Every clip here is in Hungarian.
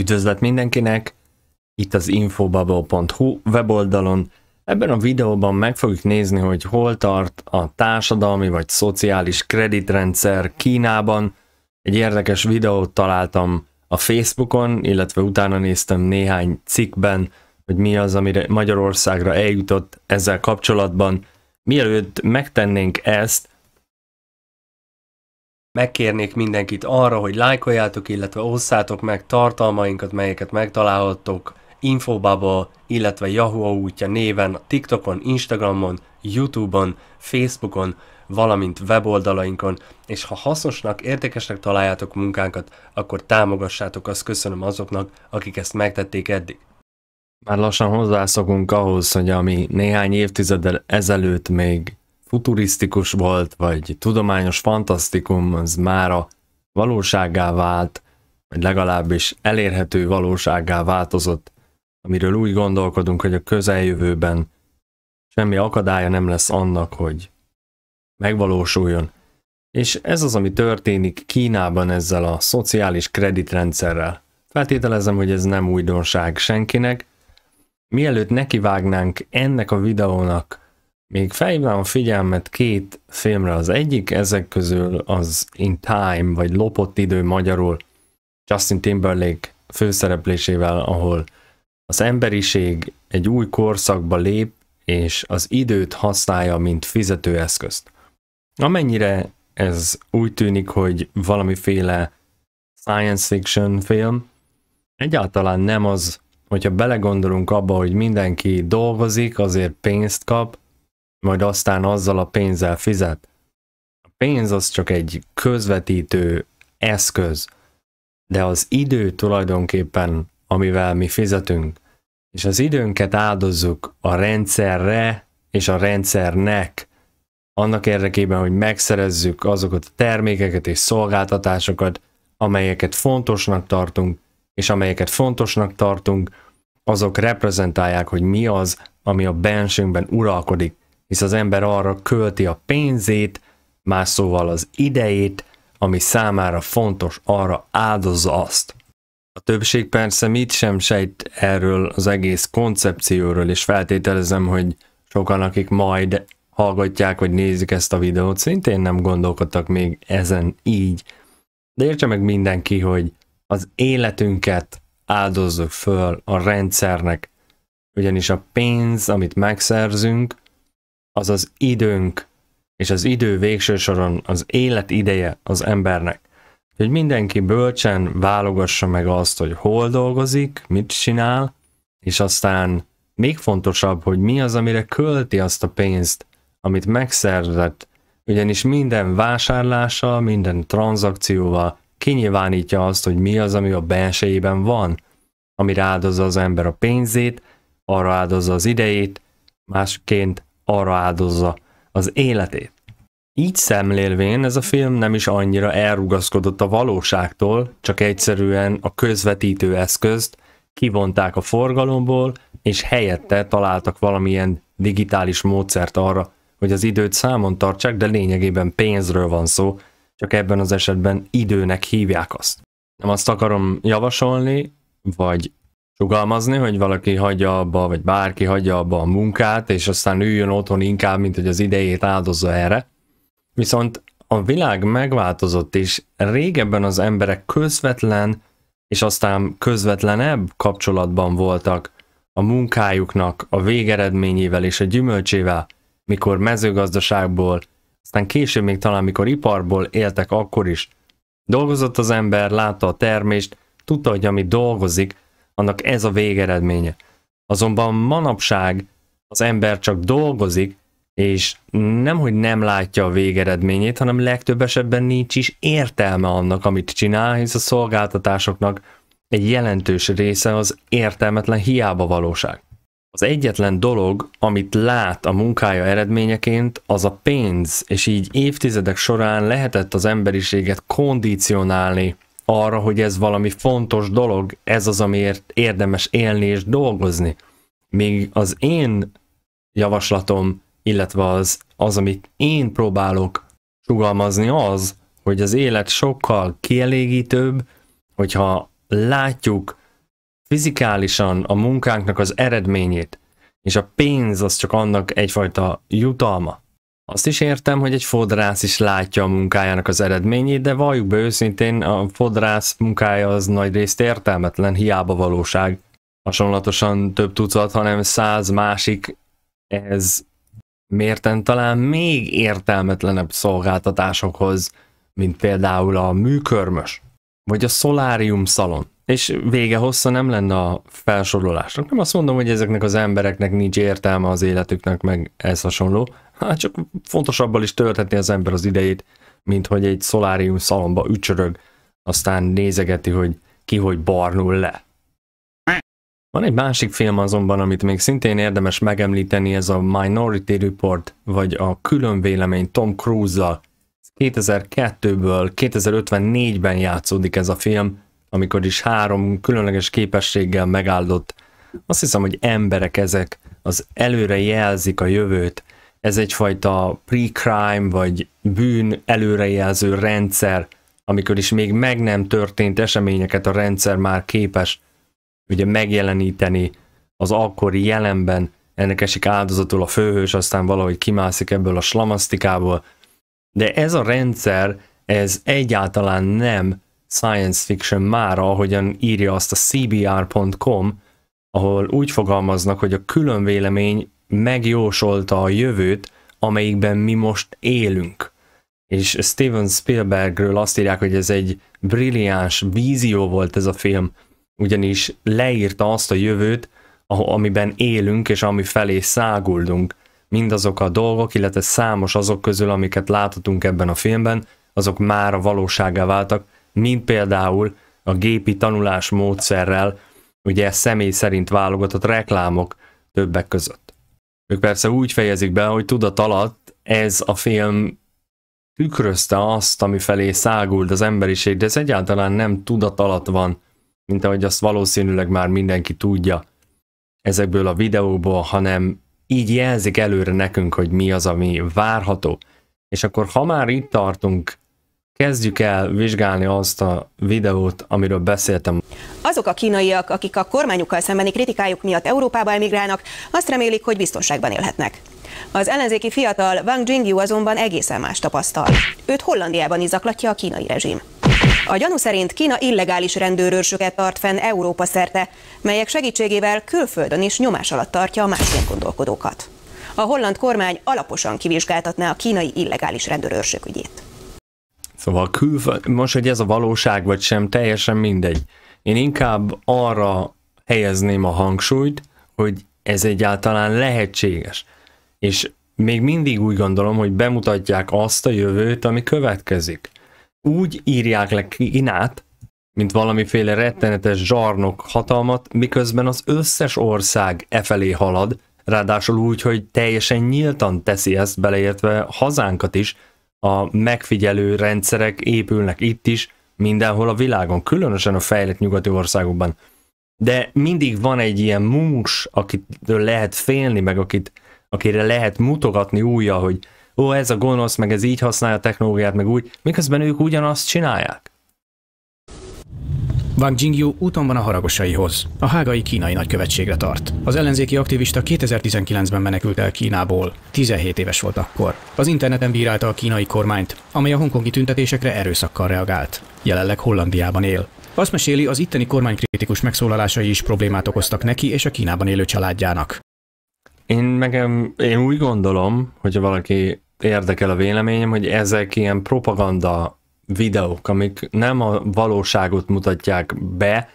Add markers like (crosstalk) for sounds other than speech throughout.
Üdvözlet mindenkinek! Itt az infobubble.hu weboldalon. Ebben a videóban meg fogjuk nézni, hogy hol tart a társadalmi vagy szociális kreditrendszer Kínában. Egy érdekes videót találtam a Facebookon, illetve utána néztem néhány cikkben, hogy mi az, amire Magyarországra eljutott ezzel kapcsolatban. Mielőtt megtennénk ezt, Megkérnék mindenkit arra, hogy lájkoljátok, illetve osszátok meg tartalmainkat, melyeket megtalálhattok Infobubble, illetve Yahoo útja néven, TikTokon, Instagramon, Youtube-on, Facebookon, valamint weboldalainkon, és ha hasznosnak, értékesnek találjátok munkánkat, akkor támogassátok, azt köszönöm azoknak, akik ezt megtették eddig. Már lassan hozzászokunk ahhoz, hogy ami néhány évtizeddel ezelőtt még futurisztikus volt, vagy tudományos fantasztikum, az a valóságá vált, vagy legalábbis elérhető valóságá változott, amiről úgy gondolkodunk, hogy a közeljövőben semmi akadálya nem lesz annak, hogy megvalósuljon. És ez az, ami történik Kínában ezzel a szociális kreditrendszerrel. Feltételezem, hogy ez nem újdonság senkinek. Mielőtt nekivágnánk ennek a videónak még felhívnám a figyelmet két filmre. Az egyik ezek közül az In Time, vagy Lopott idő magyarul Justin Timberlake főszereplésével, ahol az emberiség egy új korszakba lép, és az időt használja, mint fizetőeszközt. Amennyire ez úgy tűnik, hogy valamiféle science fiction film, egyáltalán nem az, hogyha belegondolunk abba, hogy mindenki dolgozik, azért pénzt kap, majd aztán azzal a pénzzel fizet. A pénz az csak egy közvetítő eszköz, de az idő tulajdonképpen, amivel mi fizetünk, és az időnket áldozzuk a rendszerre és a rendszernek, annak érdekében, hogy megszerezzük azokat a termékeket és szolgáltatásokat, amelyeket fontosnak tartunk, és amelyeket fontosnak tartunk, azok reprezentálják, hogy mi az, ami a bensünkben uralkodik, hisz az ember arra költi a pénzét, más szóval az idejét, ami számára fontos, arra áldozza azt. A többség persze mit sem sejt erről az egész koncepcióról, és feltételezem, hogy sokan, akik majd hallgatják vagy nézik ezt a videót, szintén nem gondolkodtak még ezen így. De értse meg mindenki, hogy az életünket áldozzuk föl a rendszernek, ugyanis a pénz, amit megszerzünk, az az időnk, és az idő végső soron az élet ideje az embernek. Hogy mindenki bölcsen válogassa meg azt, hogy hol dolgozik, mit csinál, és aztán még fontosabb, hogy mi az, amire költi azt a pénzt, amit megszerzett, ugyanis minden vásárlással, minden tranzakcióval kinyilvánítja azt, hogy mi az, ami a bensejében van, amire áldozza az ember a pénzét, arra áldozza az idejét, másként arra áldozza az életét. Így szemlélvén ez a film nem is annyira elrugaszkodott a valóságtól, csak egyszerűen a közvetítő eszközt kivonták a forgalomból, és helyette találtak valamilyen digitális módszert arra, hogy az időt számon tartsák, de lényegében pénzről van szó, csak ebben az esetben időnek hívják azt. Nem azt akarom javasolni, vagy sugalmazni, hogy valaki hagyja abba, vagy bárki hagyja abba a munkát, és aztán üljön otthon inkább, mint hogy az idejét áldozza erre. Viszont a világ megváltozott, és régebben az emberek közvetlen, és aztán közvetlenebb kapcsolatban voltak a munkájuknak a végeredményével és a gyümölcsével, mikor mezőgazdaságból, aztán később még talán mikor iparból éltek akkor is. Dolgozott az ember, látta a termést, tudta, hogy ami dolgozik, annak ez a végeredménye. Azonban manapság az ember csak dolgozik, és nem, hogy nem látja a végeredményét, hanem legtöbb esetben nincs is értelme annak, amit csinál, hisz a szolgáltatásoknak egy jelentős része az értelmetlen hiába valóság. Az egyetlen dolog, amit lát a munkája eredményeként, az a pénz, és így évtizedek során lehetett az emberiséget kondicionálni arra, hogy ez valami fontos dolog, ez az, amiért érdemes élni és dolgozni. Még az én javaslatom, illetve az, az amit én próbálok sugalmazni az, hogy az élet sokkal kielégítőbb, hogyha látjuk fizikálisan a munkánknak az eredményét, és a pénz az csak annak egyfajta jutalma. Azt is értem, hogy egy fodrász is látja a munkájának az eredményét, de valljuk be őszintén, a fodrász munkája az nagyrészt értelmetlen, hiába valóság. Hasonlatosan több tucat, hanem száz másik ez mérten talán még értelmetlenebb szolgáltatásokhoz, mint például a műkörmös, vagy a szolárium szalon és vége hossza nem lenne a felsorolásnak. Nem azt mondom, hogy ezeknek az embereknek nincs értelme az életüknek, meg ez hasonló. Hát csak fontosabbal is tölthetni az ember az idejét, mint hogy egy szolárium szalomba ücsörög, aztán nézegeti, hogy ki hogy barnul le. Van egy másik film azonban, amit még szintén érdemes megemlíteni, ez a Minority Report, vagy a külön vélemény Tom Cruise-zal. 2002-ből 2054-ben játszódik ez a film, amikor is három különleges képességgel megáldott, azt hiszem, hogy emberek ezek, az előre jelzik a jövőt, ez egyfajta pre-crime vagy bűn előrejelző rendszer, amikor is még meg nem történt eseményeket a rendszer már képes ugye megjeleníteni az akkori jelenben, ennek esik áldozatul a főhős, aztán valahogy kimászik ebből a slamasztikából, de ez a rendszer, ez egyáltalán nem science fiction mára, ahogyan írja azt a cbr.com, ahol úgy fogalmaznak, hogy a külön vélemény megjósolta a jövőt, amelyikben mi most élünk. És Steven Spielbergről azt írják, hogy ez egy brilliáns vízió volt ez a film, ugyanis leírta azt a jövőt, amiben élünk és ami felé száguldunk. Mindazok a dolgok, illetve számos azok közül, amiket láthatunk ebben a filmben, azok már a valóságá váltak, mint például a gépi tanulás módszerrel, ugye személy szerint válogatott reklámok többek között. Ők persze úgy fejezik be, hogy tudat alatt ez a film tükrözte azt, ami felé száguld az emberiség, de ez egyáltalán nem tudat alatt van, mint ahogy azt valószínűleg már mindenki tudja ezekből a videóból, hanem így jelzik előre nekünk, hogy mi az, ami várható. És akkor ha már itt tartunk Kezdjük el vizsgálni azt a videót, amiről beszéltem. Azok a kínaiak, akik a kormányukkal szembeni kritikájuk miatt Európába emigrálnak, azt remélik, hogy biztonságban élhetnek. Az ellenzéki fiatal Wang Jingyu azonban egészen más tapasztal. Őt Hollandiában is zaklatja a kínai rezsim. A gyanú szerint Kína illegális rendőrőrsöket tart fenn Európa szerte, melyek segítségével külföldön is nyomás alatt tartja a másként gondolkodókat. A holland kormány alaposan kivizsgáltatná a kínai illegális rendőrőrsök ügyét. Szóval külföld, most, hogy ez a valóság vagy sem, teljesen mindegy. Én inkább arra helyezném a hangsúlyt, hogy ez egyáltalán lehetséges. És még mindig úgy gondolom, hogy bemutatják azt a jövőt, ami következik. Úgy írják le Kínát, mint valamiféle rettenetes zsarnok hatalmat, miközben az összes ország efelé halad, ráadásul úgy, hogy teljesen nyíltan teszi ezt beleértve hazánkat is, a megfigyelő rendszerek épülnek itt is, mindenhol a világon, különösen a fejlett nyugati országokban. De mindig van egy ilyen munks, akit lehet félni, meg akit, akire lehet mutogatni újra, hogy ó, ez a gonosz, meg ez így használja a technológiát, meg úgy, miközben ők ugyanazt csinálják. Wang Jingyu úton van a haragosaihoz. A hágai kínai nagykövetségre tart. Az ellenzéki aktivista 2019-ben menekült el Kínából. 17 éves volt akkor. Az interneten bírálta a kínai kormányt, amely a hongkongi tüntetésekre erőszakkal reagált. Jelenleg Hollandiában él. Azt meséli, az itteni kormánykritikus megszólalásai is problémát okoztak neki és a Kínában élő családjának. Én megem, én úgy gondolom, hogy valaki érdekel a véleményem, hogy ezek ilyen propaganda videók, amik nem a valóságot mutatják be,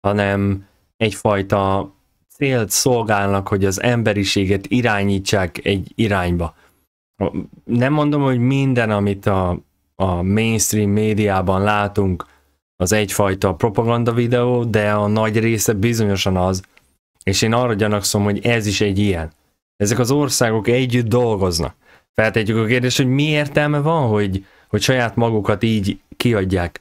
hanem egyfajta célt szolgálnak, hogy az emberiséget irányítsák egy irányba. Nem mondom, hogy minden, amit a, a mainstream médiában látunk, az egyfajta propaganda videó, de a nagy része bizonyosan az, és én arra gyanakszom, hogy ez is egy ilyen. Ezek az országok együtt dolgoznak. Feltetjük a kérdést, hogy mi értelme van, hogy hogy saját magukat így kiadják.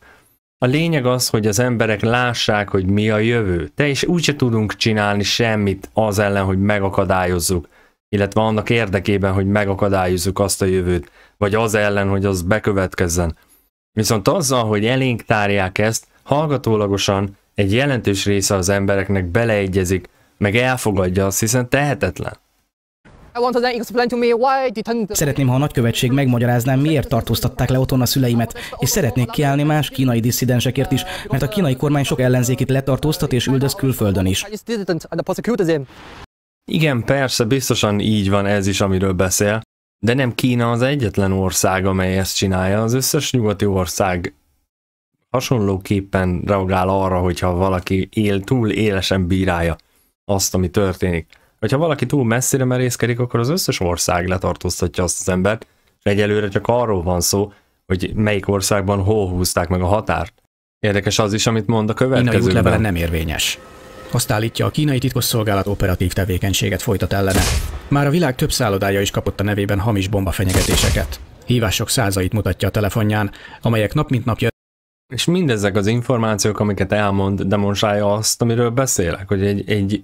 A lényeg az, hogy az emberek lássák, hogy mi a jövő. Te is úgyse tudunk csinálni semmit az ellen, hogy megakadályozzuk, illetve annak érdekében, hogy megakadályozzuk azt a jövőt, vagy az ellen, hogy az bekövetkezzen. Viszont azzal, hogy elénk tárják ezt, hallgatólagosan egy jelentős része az embereknek beleegyezik, meg elfogadja azt, hiszen tehetetlen. Szeretném, ha a nagykövetség megmagyarázná, miért tartóztatták le otthon a szüleimet, és szeretnék kiállni más kínai disszidensekért is, mert a kínai kormány sok ellenzékét letartóztat és üldöz külföldön is. Igen, persze, biztosan így van ez is, amiről beszél, de nem Kína az egyetlen ország, amely ezt csinálja. Az összes nyugati ország hasonlóképpen reagál arra, hogyha valaki él, túl élesen bírálja azt, ami történik hogyha valaki túl messzire merészkedik, akkor az összes ország letartóztatja azt az embert, és egyelőre csak arról van szó, hogy melyik országban hol húzták meg a határt. Érdekes az is, amit mond a következő. Kínai nem érvényes. Azt állítja, a kínai titkosszolgálat operatív tevékenységet folytat ellene. Már a világ több szállodája is kapott a nevében hamis fenyegetéseket. Hívások százait mutatja a telefonján, amelyek nap mint nap és mindezek az információk, amiket elmond, demonstrálja azt, amiről beszélek, hogy egy, egy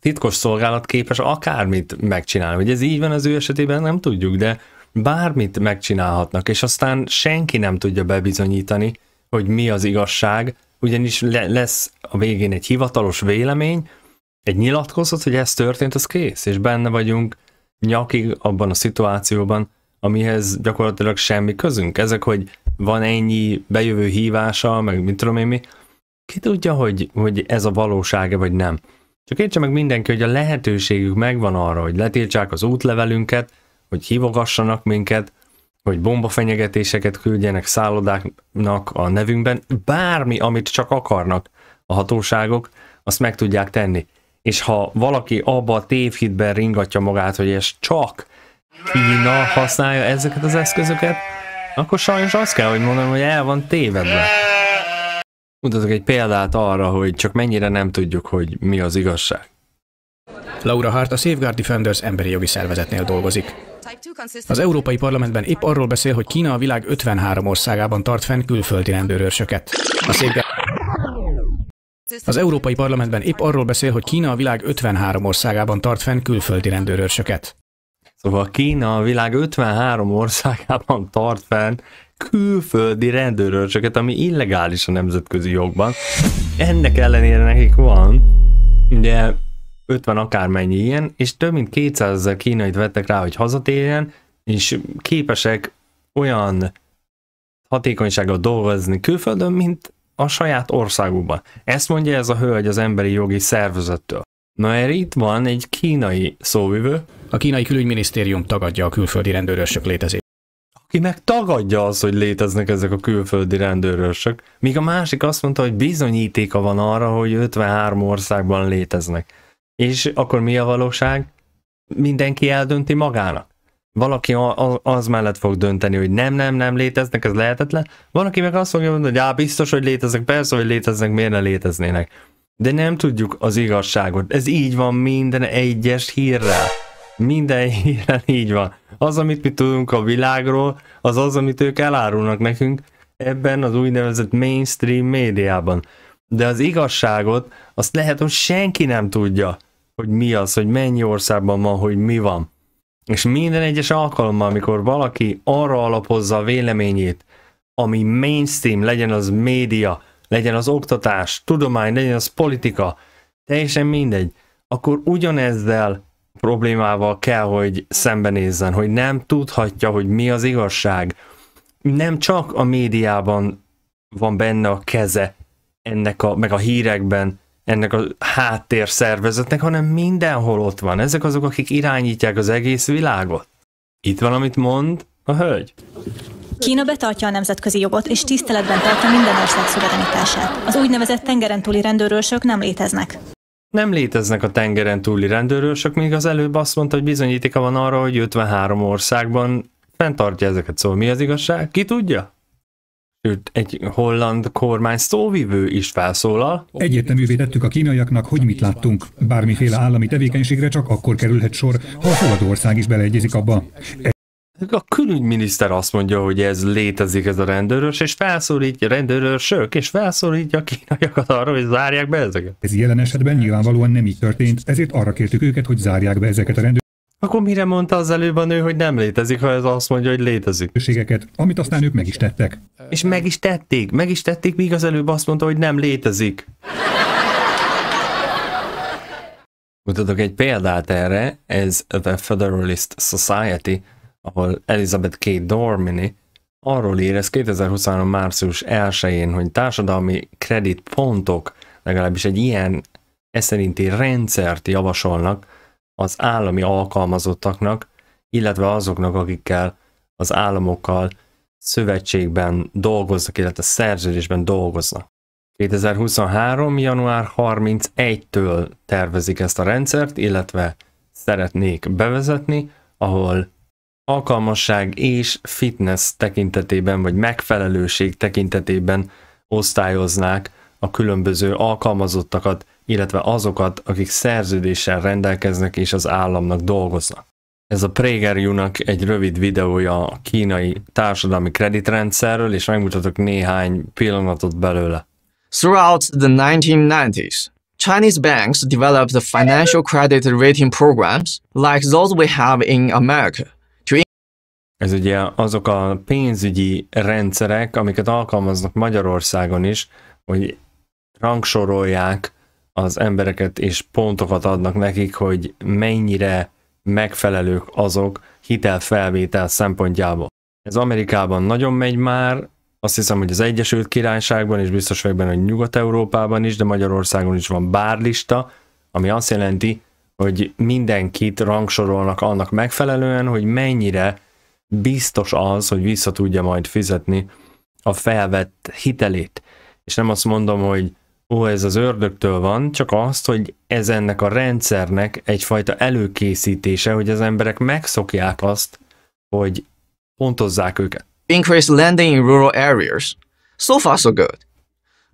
titkos szolgálat képes akármit megcsinálni. Hogy ez így van az ő esetében, nem tudjuk, de bármit megcsinálhatnak, és aztán senki nem tudja bebizonyítani, hogy mi az igazság, ugyanis le- lesz a végén egy hivatalos vélemény, egy nyilatkozat, hogy ez történt, az kész, és benne vagyunk nyakig abban a szituációban, amihez gyakorlatilag semmi közünk. Ezek, hogy van ennyi bejövő hívása, meg mit tudom én mi, ki tudja, hogy, hogy ez a valósága, vagy nem. Csak értse meg mindenki, hogy a lehetőségük megvan arra, hogy letiltsák az útlevelünket, hogy hívogassanak minket, hogy bombafenyegetéseket küldjenek szállodáknak a nevünkben, bármi, amit csak akarnak a hatóságok, azt meg tudják tenni. És ha valaki abba a tévhitben ringatja magát, hogy ez csak Kína használja ezeket az eszközöket, akkor sajnos azt kell, hogy mondanom, hogy el van tévedve mutatok egy példát arra, hogy csak mennyire nem tudjuk, hogy mi az igazság. Laura Hart a Safeguard Defenders emberi jogi szervezetnél dolgozik. Az Európai Parlamentben épp arról beszél, hogy Kína a világ 53 országában tart fenn külföldi rendőrőrsöket. A Safeguard az Európai Parlamentben épp arról beszél, hogy Kína a világ 53 országában tart fenn külföldi rendőrőrsöket. Szóval Kína a világ 53 országában tart fenn külföldi rendőrőrcsöket, ami illegális a nemzetközi jogban. Ennek ellenére nekik van, de 50 akármennyi ilyen, és több mint 200 ezer kínait vettek rá, hogy hazatérjen, és képesek olyan hatékonysággal dolgozni külföldön, mint a saját országukban. Ezt mondja ez a hölgy az emberi jogi szervezettől. Na erre itt van egy kínai szóvivő. A kínai külügyminisztérium tagadja a külföldi rendőrösök létezését aki megtagadja az, hogy léteznek ezek a külföldi rendőrösök, míg a másik azt mondta, hogy bizonyítéka van arra, hogy 53 országban léteznek. És akkor mi a valóság? Mindenki eldönti magának. Valaki az mellett fog dönteni, hogy nem, nem, nem léteznek, ez lehetetlen. Van, aki meg azt fogja mondani, hogy á, biztos, hogy léteznek, persze, hogy léteznek, miért ne léteznének. De nem tudjuk az igazságot. Ez így van minden egyes hírrel. Minden híren (laughs) így van. Az, amit mi tudunk a világról, az az, amit ők elárulnak nekünk ebben az úgynevezett mainstream médiában. De az igazságot, azt lehet, hogy senki nem tudja, hogy mi az, hogy mennyi országban van, hogy mi van. És minden egyes alkalommal, amikor valaki arra alapozza a véleményét, ami mainstream, legyen az média, legyen az oktatás, tudomány, legyen az politika, teljesen mindegy, akkor ugyanezzel problémával kell, hogy szembenézzen, hogy nem tudhatja, hogy mi az igazság. Nem csak a médiában van benne a keze ennek a, meg a hírekben, ennek a háttérszervezetnek, hanem mindenhol ott van. Ezek azok, akik irányítják az egész világot. Itt van, amit mond a hölgy. Kína betartja a nemzetközi jogot, és tiszteletben tartja minden ország szuverenitását. Az úgynevezett tengeren túli rendőrösök nem léteznek nem léteznek a tengeren túli rendőrösök, még az előbb azt mondta, hogy bizonyítéka van arra, hogy 53 országban fenntartja ezeket. Szóval mi az igazság? Ki tudja? Sőt, egy holland kormány szóvivő is felszólal. Egyértelművé tettük a kínaiaknak, hogy mit láttunk. Bármiféle állami tevékenységre csak akkor kerülhet sor, ha a fogadó ország is beleegyezik abba a külügyminiszter azt mondja, hogy ez létezik, ez a rendőrös, és felszólítja rendőrösök, és felszólítja a kínaiakat arra, hogy zárják be ezeket. Ez jelen esetben nyilvánvalóan nem így történt, ezért arra kértük őket, hogy zárják be ezeket a rendőrösöket. Akkor mire mondta az előbb a nő, hogy nem létezik, ha ez azt mondja, hogy létezik? amit aztán ők meg is tettek. És meg is tették, meg is tették, míg az előbb azt mondta, hogy nem létezik. Mutatok egy példát erre, ez The Federalist Society ahol Elizabeth K. Dormini arról ír, ez 2023. március 1-én, hogy társadalmi kreditpontok legalábbis egy ilyen eszerinti rendszert javasolnak az állami alkalmazottaknak, illetve azoknak, akikkel az államokkal szövetségben dolgoznak, illetve szerződésben dolgoznak. 2023. január 31-től tervezik ezt a rendszert, illetve szeretnék bevezetni, ahol alkalmasság és fitness tekintetében, vagy megfelelőség tekintetében osztályoznák a különböző alkalmazottakat, illetve azokat, akik szerződéssel rendelkeznek és az államnak dolgoznak. Ez a Pragerjunak egy rövid videója a kínai társadalmi kreditrendszerről, és megmutatok néhány pillanatot belőle. Throughout the 1990s, Chinese banks developed financial credit rating programs like those we have in America. Ez ugye azok a pénzügyi rendszerek, amiket alkalmaznak Magyarországon is, hogy rangsorolják az embereket és pontokat adnak nekik, hogy mennyire megfelelők azok hitelfelvétel szempontjából. Ez Amerikában nagyon megy már, azt hiszem, hogy az Egyesült Királyságban, és biztos vagyok benne, hogy Nyugat-Európában is, de Magyarországon is van bárlista, ami azt jelenti, hogy mindenkit rangsorolnak annak megfelelően, hogy mennyire biztos az, hogy vissza tudja majd fizetni a felvett hitelét. És nem azt mondom, hogy ó, ez az ördögtől van, csak azt, hogy ez ennek a rendszernek egyfajta előkészítése, hogy az emberek megszokják azt, hogy pontozzák őket. Increased lending in rural areas. So far so good.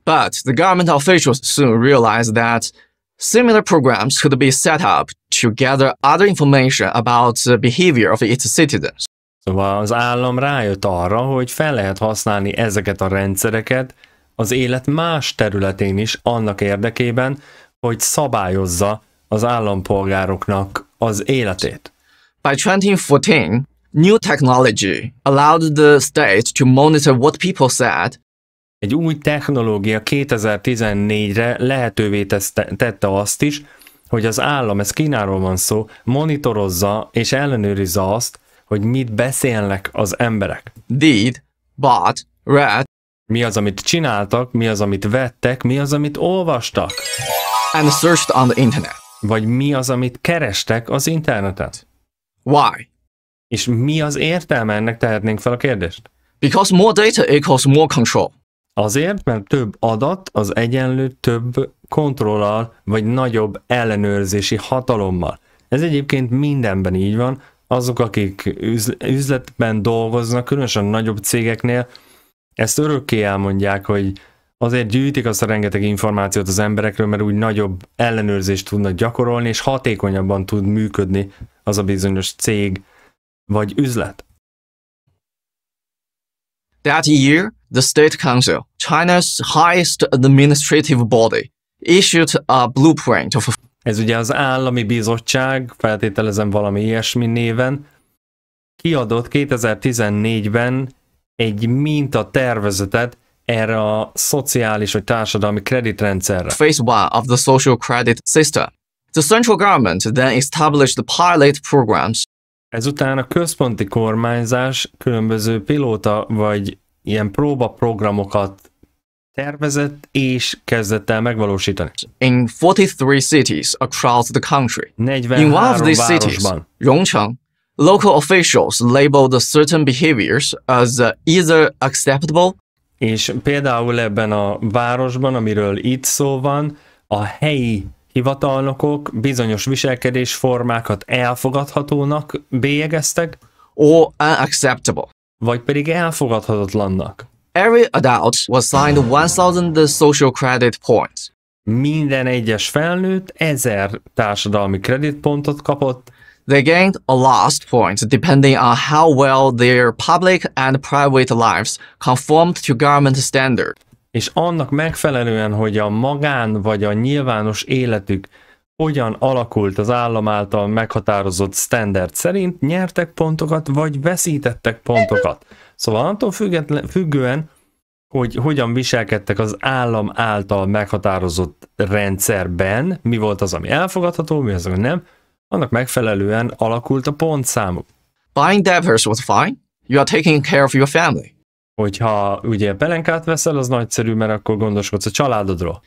But the government officials soon realized that similar programs could be set up to gather other information about the behavior of its citizens. Szóval az állam rájött arra, hogy fel lehet használni ezeket a rendszereket az élet más területén is annak érdekében, hogy szabályozza az állampolgároknak az életét. By 2014, new technology allowed the state to monitor what people said egy új technológia 2014-re lehetővé tette azt is, hogy az állam, ez Kínáról van szó, monitorozza és ellenőrizze azt, hogy mit beszélnek az emberek. Did, but, read. Mi az, amit csináltak, mi az, amit vettek, mi az, amit olvastak. And searched on the internet. Vagy mi az, amit kerestek az interneten. Why? És mi az értelme ennek tehetnénk fel a kérdést? Because more data equals more control. Azért, mert több adat az egyenlő több kontrollal vagy nagyobb ellenőrzési hatalommal. Ez egyébként mindenben így van, azok, akik üzletben dolgoznak, különösen nagyobb cégeknél, ezt örökké elmondják, hogy azért gyűjtik azt a rengeteg információt az emberekről, mert úgy nagyobb ellenőrzést tudnak gyakorolni, és hatékonyabban tud működni az a bizonyos cég vagy üzlet. That year, the State Council, China's highest administrative body, issued a blueprint of ez ugye az állami bizottság, feltételezem valami ilyesmi néven, kiadott 2014-ben egy minta tervezetet erre a szociális vagy társadalmi kreditrendszerre. Phase one of the social credit system. The central government then established the pilot programs. Ezután a központi kormányzás különböző pilóta vagy ilyen próba programokat tervezett és kezdett el megvalósítani. In 43 cities across the country. In one of these cities, Yongcheng, local officials labeled certain behaviors as uh, either acceptable és például ebben a városban, amiről itt szó van, a helyi hivatalnokok bizonyos viselkedésformákat elfogadhatónak bélyegeztek, or unacceptable, vagy pedig elfogadhatatlannak. Every adult was signed 1000 social credit points. Minden egyes felnőtt 1000 társadalmi kreditpontot kapott. They gained a lost point depending on how well their public and private lives conformed to government standard. És annak megfelelően, hogy a magán vagy a nyilvános életük hogyan alakult az állam által meghatározott standard szerint, nyertek pontokat vagy veszítettek pontokat. Szóval attól független, függően, hogy hogyan viselkedtek az állam által meghatározott rendszerben, mi volt az, ami elfogadható, mi az, ami nem, annak megfelelően alakult a pontszámuk. Buying diapers was fine. You are taking care of your family. Hogyha ugye pelenkát veszel, az nagyszerű, mert akkor gondoskodsz a családodról.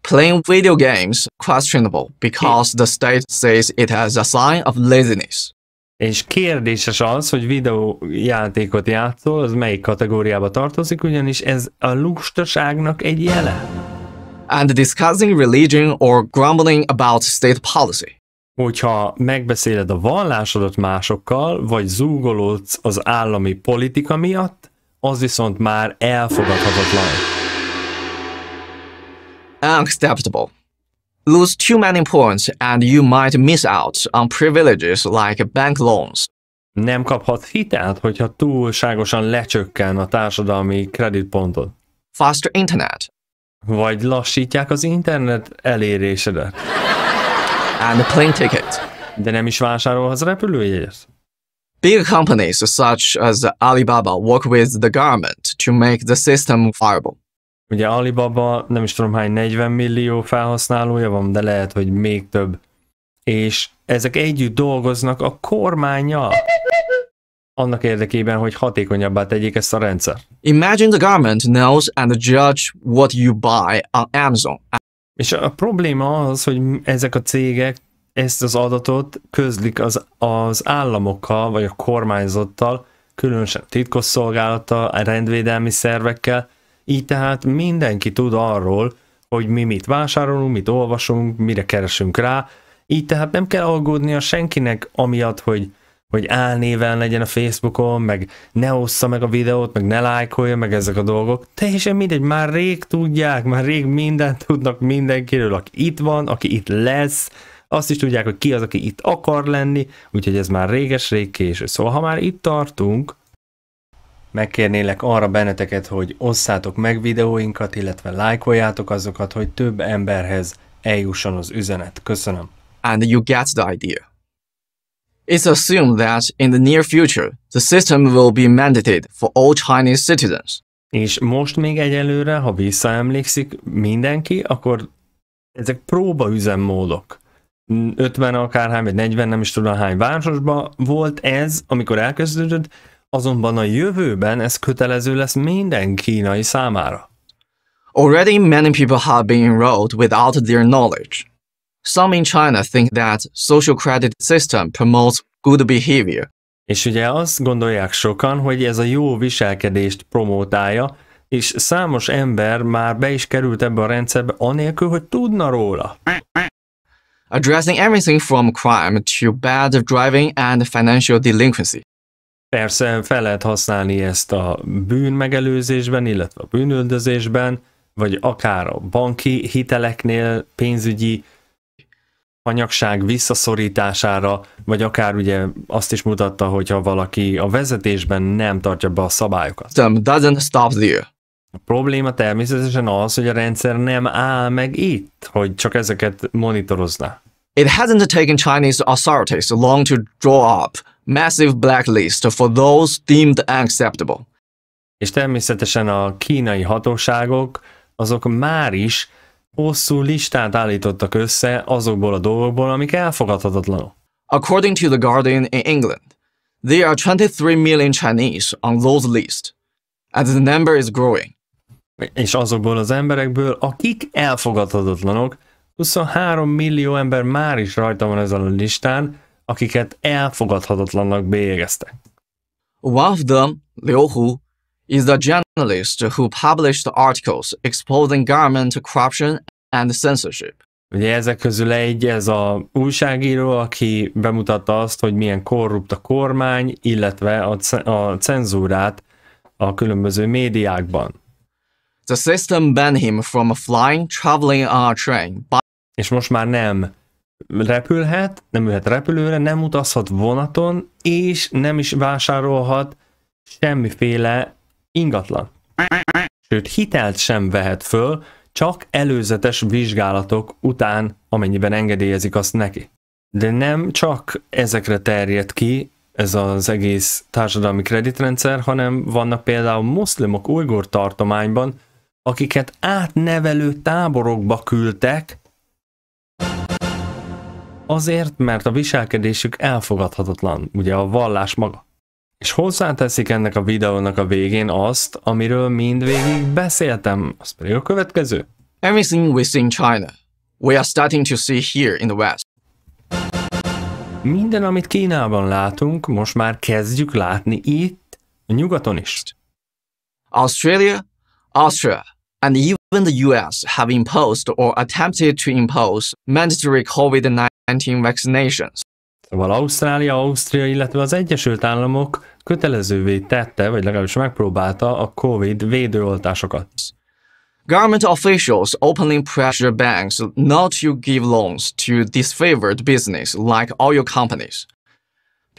Playing video games questionable because the state says it has a sign of laziness. És kérdéses az, hogy videójátékot játszol, az melyik kategóriába tartozik, ugyanis ez a lustaságnak egy jele. And discussing religion or grumbling about state policy. Hogyha megbeszéled a vallásodat másokkal, vagy zúgolódsz az állami politika miatt, az viszont már elfogadhatatlan. Unacceptable. lose too many points and you might miss out on privileges like bank loans. Nem kaphat hitelt, hogyha túlságosan lecsökken a társadalmi kreditpontod. Faster internet. Vagy lassítják az internet elérésedet. And plane ticket. De nem is vásárolhatsz repülőjegyet. Big companies such as Alibaba work with the government to make the system viable. Ugye Alibaba nem is tudom hány 40 millió felhasználója van, de lehet, hogy még több. És ezek együtt dolgoznak a kormánya annak érdekében, hogy hatékonyabbá tegyék ezt a rendszer. Imagine the government knows and judge what you buy on Amazon. És a probléma az, hogy ezek a cégek ezt az adatot közlik az, az államokkal, vagy a kormányzattal, különösen titkosszolgálattal, rendvédelmi szervekkel, így tehát mindenki tud arról, hogy mi mit vásárolunk, mit olvasunk, mire keresünk rá. Így tehát nem kell aggódnia senkinek amiatt, hogy hogy álnével legyen a Facebookon, meg ne ossza meg a videót, meg ne lájkolja, meg ezek a dolgok. Teljesen mindegy, már rég tudják, már rég mindent tudnak mindenkiről, aki itt van, aki itt lesz, azt is tudják, hogy ki az, aki itt akar lenni, úgyhogy ez már réges-rég késő. Szóval, ha már itt tartunk, Megkérnélek arra benneteket, hogy osszátok meg videóinkat, illetve lájkoljátok azokat, hogy több emberhez eljusson az üzenet. Köszönöm. And you get the idea. It's assumed that in the near future, the system will be mandated for all Chinese citizens. És most még egyelőre, ha visszaemlékszik mindenki, akkor ezek próba üzemmódok. 50 akárhány, vagy 40, nem is tudom hány városban volt ez, amikor elkezdődött, azonban a jövőben ez kötelező lesz minden kínai számára. Already many people have been enrolled without their knowledge. Some in China think that social credit system promotes good behavior. És ugye azt gondolják sokan, hogy ez a jó viselkedést promotálja, és számos ember már be is került ebbe a rendszerbe anélkül, hogy tudna róla. Addressing everything from crime to bad driving and financial delinquency. Persze fel lehet használni ezt a bűn megelőzésben, illetve a bűnöldözésben, vagy akár a banki hiteleknél pénzügyi anyagság visszaszorítására, vagy akár ugye azt is mutatta, hogyha valaki a vezetésben nem tartja be a szabályokat. doesn't stop there. A probléma természetesen az, hogy a rendszer nem áll meg itt, hogy csak ezeket monitorozná. It hasn't taken Chinese authorities long to draw up massive blacklist for those deemed unacceptable. És természetesen a kínai hatóságok azok már is hosszú listát állítottak össze azokból a dolgokból, amik elfogadhatatlanok. According to the Guardian in England, there are 23 million Chinese on those list, and the number is growing. És azokból az emberekből, akik elfogadhatatlanok, 23 millió ember már is rajta van ezen a listán, akiket elfogadhatatlannak bélyegeztek. One of them, Liu Hu, is the journalist who published articles exposing government corruption and censorship. Ugye ezek közül egy, ez a újságíró, aki bemutatta azt, hogy milyen korrupt a kormány, illetve a, a cenzúrát a különböző médiákban. The system banned him from flying, traveling on a train. By- És most már nem repülhet, nem ülhet repülőre, nem utazhat vonaton, és nem is vásárolhat semmiféle ingatlan. Sőt, hitelt sem vehet föl, csak előzetes vizsgálatok után, amennyiben engedélyezik azt neki. De nem csak ezekre terjed ki ez az egész társadalmi kreditrendszer, hanem vannak például muszlimok Ujgur tartományban, akiket átnevelő táborokba küldtek, Azért, mert a viselkedésük elfogadhatatlan, ugye a vallás maga. És hozzáteszik ennek a videónak a végén azt, amiről mindvégig beszéltem, az pedig a következő. Everything we see in China, we are starting to see here in the West. Minden, amit Kínában látunk, most már kezdjük látni itt, a nyugaton is. Australia, Austria, And even the US have imposed or attempted to impose mandatory COVID-19 vaccinations. Szóval Ausztrália, Ausztria, illetve az Egyesült Államok kötelezővé tette, vagy legalábbis megpróbálta a COVID védőoltásokat. Government officials openly pressure banks not to give loans to disfavored business like oil companies.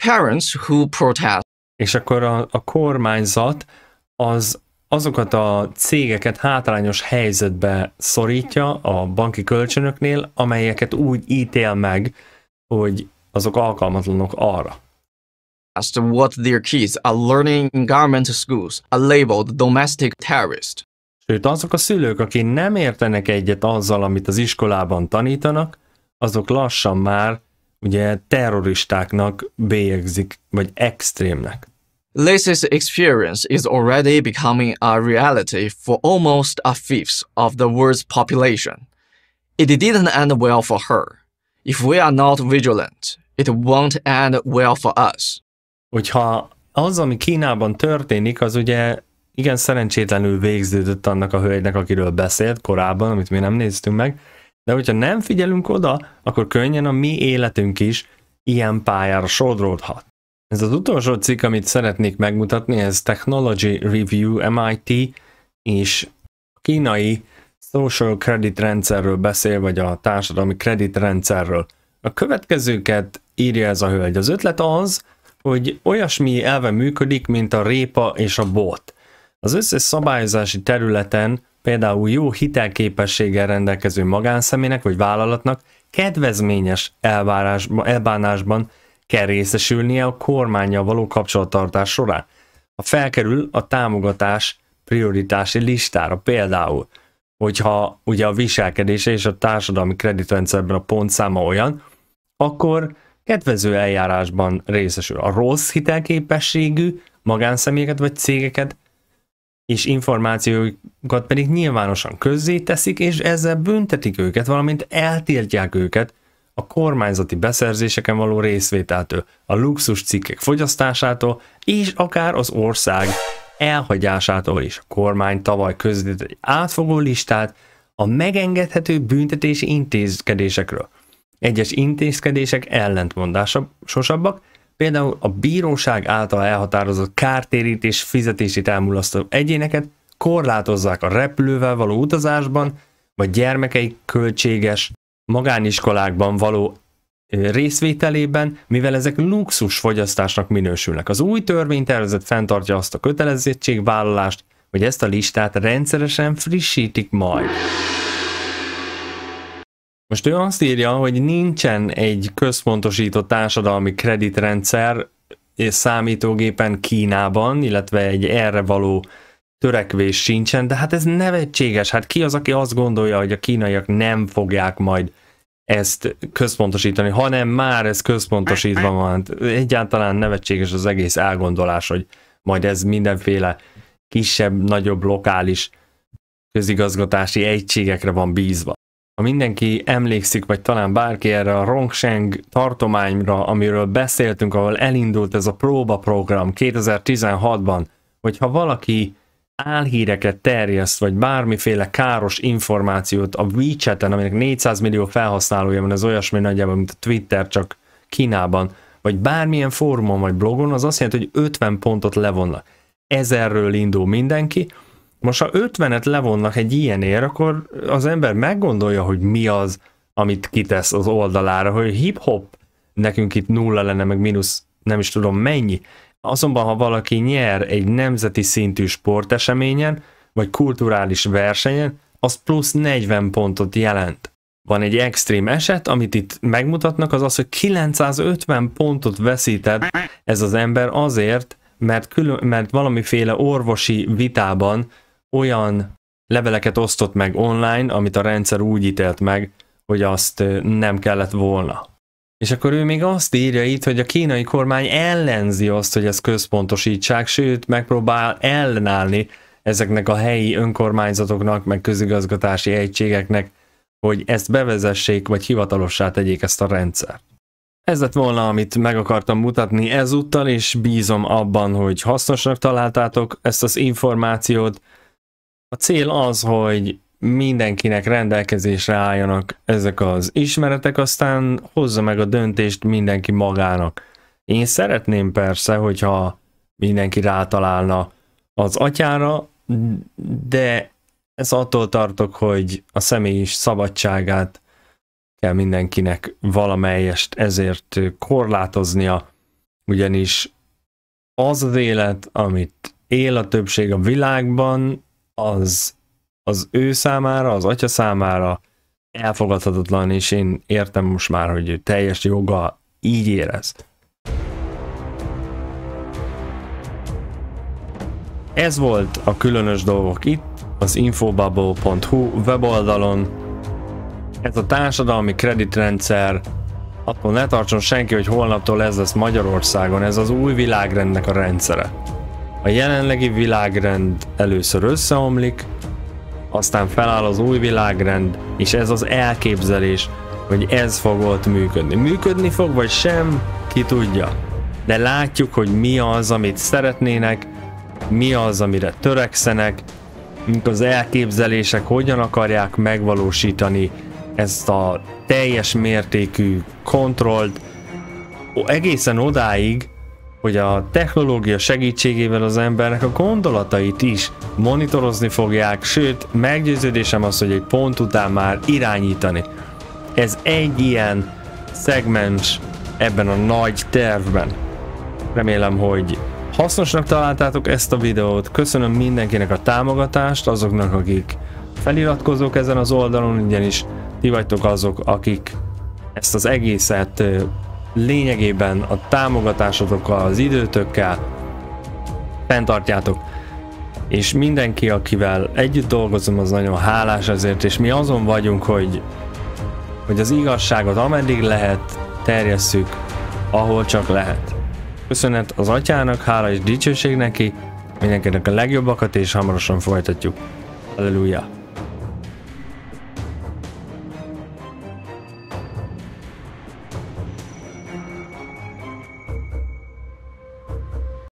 Parents who protest. És akkor a, a kormányzat az azokat a cégeket hátrányos helyzetbe szorítja a banki kölcsönöknél, amelyeket úgy ítél meg, hogy azok alkalmatlanok arra. As to what their kids are learning in government schools are labeled domestic terrorist. Sőt, azok a szülők, akik nem értenek egyet azzal, amit az iskolában tanítanak, azok lassan már ugye terroristáknak bélyegzik, vagy extrémnek. Lizzie's experience is already becoming a reality for almost a fifth of the world's population. It didn't end well for her. If we are not vigilant, it won't end well for us. Hogyha az, ami Kínában történik, az ugye igen szerencsétlenül végződött annak a hölgynek, akiről beszélt korábban, amit mi nem néztünk meg, de hogyha nem figyelünk oda, akkor könnyen a mi életünk is ilyen pályára sodródhat. Ez az utolsó cikk, amit szeretnék megmutatni, ez Technology Review MIT és a kínai social credit rendszerről beszél, vagy a társadalmi credit rendszerről. A következőket írja ez a hölgy. Az ötlet az, hogy olyasmi elve működik, mint a répa és a bot. Az összes szabályozási területen, például jó hitelképességgel rendelkező magánszemének vagy vállalatnak kedvezményes elvárás, elbánásban kell részesülnie a kormányjal való kapcsolattartás során. Ha felkerül a támogatás prioritási listára például, hogyha ugye a viselkedése és a társadalmi kreditrendszerben a pontszáma olyan, akkor kedvező eljárásban részesül. A rossz hitelképességű magánszemélyeket vagy cégeket és információkat pedig nyilvánosan közzé teszik, és ezzel büntetik őket, valamint eltiltják őket a kormányzati beszerzéseken való részvételtől, a luxus cikkek fogyasztásától, és akár az ország elhagyásától is. A kormány tavaly közzétett egy átfogó listát a megengedhető büntetési intézkedésekről. Egyes intézkedések ellentmondásosabbak, például a bíróság által elhatározott kártérítés fizetését elmulasztó egyéneket korlátozzák a repülővel való utazásban, vagy gyermekeik költséges magániskolákban való részvételében, mivel ezek luxus fogyasztásnak minősülnek. Az új törvénytervezet fenntartja azt a kötelezettségvállalást, hogy ezt a listát rendszeresen frissítik majd. Most ő azt írja, hogy nincsen egy központosított társadalmi kreditrendszer és számítógépen Kínában, illetve egy erre való törekvés sincsen, de hát ez nevetséges. Hát ki az, aki azt gondolja, hogy a kínaiak nem fogják majd ezt központosítani, hanem már ez központosítva van. Hát egyáltalán nevetséges az egész elgondolás, hogy majd ez mindenféle kisebb, nagyobb, lokális közigazgatási egységekre van bízva. Ha mindenki emlékszik, vagy talán bárki erre a Rongsheng tartományra, amiről beszéltünk, ahol elindult ez a próbaprogram 2016-ban, hogyha valaki álhíreket terjeszt, vagy bármiféle káros információt a WeChat-en, aminek 400 millió felhasználója van, ez olyasmi nagyjából, mint a Twitter, csak Kínában, vagy bármilyen fórumon vagy blogon, az azt jelenti, hogy 50 pontot levonnak. Ezerről indul mindenki, most ha 50-et levonnak egy ilyenért, akkor az ember meggondolja, hogy mi az, amit kitesz az oldalára, hogy hip-hop nekünk itt nulla lenne, meg mínusz nem is tudom mennyi, Azonban, ha valaki nyer egy nemzeti szintű sporteseményen, vagy kulturális versenyen, az plusz 40 pontot jelent. Van egy extrém eset, amit itt megmutatnak, az az, hogy 950 pontot veszített ez az ember azért, mert, külön, mert valamiféle orvosi vitában olyan leveleket osztott meg online, amit a rendszer úgy ítélt meg, hogy azt nem kellett volna. És akkor ő még azt írja itt, hogy a kínai kormány ellenzi azt, hogy ezt központosítsák, sőt megpróbál ellenállni ezeknek a helyi önkormányzatoknak, meg közigazgatási egységeknek, hogy ezt bevezessék, vagy hivatalossá tegyék ezt a rendszert. Ez lett volna, amit meg akartam mutatni ezúttal, és bízom abban, hogy hasznosnak találtátok ezt az információt. A cél az, hogy mindenkinek rendelkezésre álljanak ezek az ismeretek, aztán hozza meg a döntést mindenki magának. Én szeretném persze, hogyha mindenki rátalálna az atyára, de ez attól tartok, hogy a személy is szabadságát kell mindenkinek valamelyest ezért korlátoznia, ugyanis az az élet, amit él a többség a világban, az az ő számára, az atya számára elfogadhatatlan, és én értem most már, hogy teljes joga így érez. Ez volt a különös dolgok itt, az infobubble.hu weboldalon. Ez a társadalmi kreditrendszer, attól ne tartson senki, hogy holnaptól ez lesz Magyarországon, ez az új világrendnek a rendszere. A jelenlegi világrend először összeomlik, aztán feláll az új világrend, és ez az elképzelés, hogy ez fog ott működni. Működni fog, vagy sem, ki tudja. De látjuk, hogy mi az, amit szeretnének, mi az, amire törekszenek, mint az elképzelések, hogyan akarják megvalósítani ezt a teljes mértékű kontrollt, egészen odáig, hogy a technológia segítségével az embernek a gondolatait is monitorozni fogják, sőt, meggyőződésem az, hogy egy pont után már irányítani. Ez egy ilyen szegmens ebben a nagy tervben. Remélem, hogy hasznosnak találtátok ezt a videót, köszönöm mindenkinek a támogatást, azoknak, akik feliratkozók ezen az oldalon, ugyanis ti vagytok azok, akik ezt az egészet lényegében a támogatásotokkal, az időtökkel fenntartjátok. És mindenki, akivel együtt dolgozom, az nagyon hálás ezért, és mi azon vagyunk, hogy, hogy az igazságot ameddig lehet, terjesszük, ahol csak lehet. Köszönet az atyának, hála és dicsőség neki, mindenkinek a legjobbakat, és hamarosan folytatjuk. Halleluja!